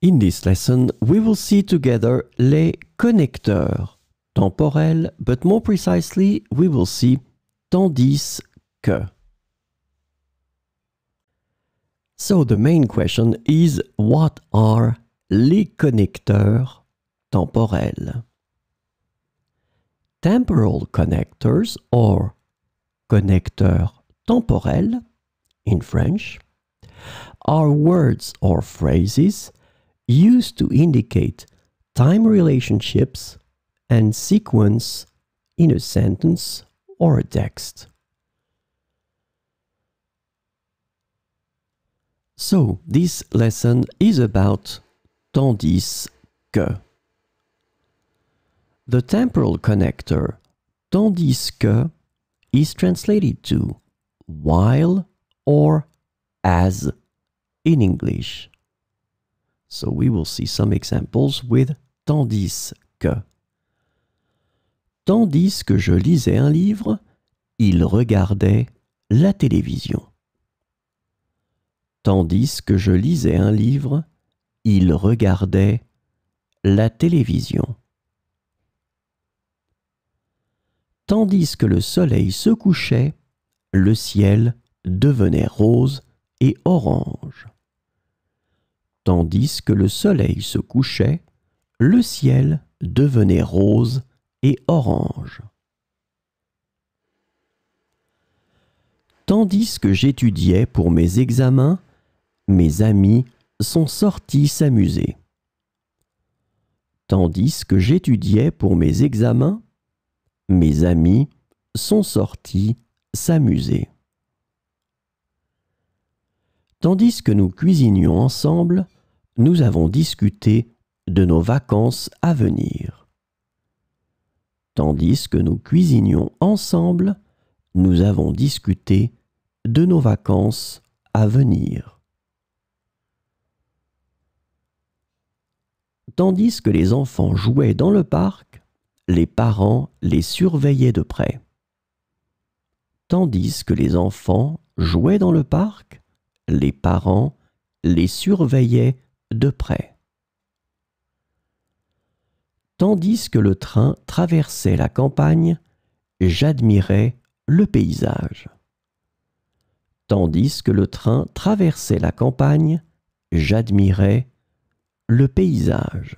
In this lesson, we will see together les connecteurs, temporels, but more precisely, we will see tandis que. So the main question is what are les connecteurs temporels? Temporal connectors or connecteurs temporels in French are words or phrases used to indicate time relationships and sequence in a sentence or a text. So, this lesson is about tandis que. The temporal connector tandis que is translated to while or as in English. So we will see some examples with tandis que. Tandis que je lisais un livre, il regardait la télévision. Tandis que je lisais un livre, il regardait la télévision. Tandis que le soleil se couchait, le ciel devenait rose et orange tandis que le soleil se couchait, le ciel devenait rose et orange. Tandis que j'étudiais pour mes examens, mes amis sont sortis s'amuser. Tandis que j'étudiais pour mes examens, mes amis sont sortis s'amuser. Tandis que nous cuisinions ensemble, nous avons discuté de nos vacances à venir. Tandis que nous cuisinions ensemble, nous avons discuté de nos vacances à venir. Tandis que les enfants jouaient dans le parc, les parents les surveillaient de près. Tandis que les enfants jouaient dans le parc, les parents les surveillaient de près. Tandis que le train traversait la campagne, j'admirais le paysage. Tandis que le train traversait la campagne, j'admirais le paysage.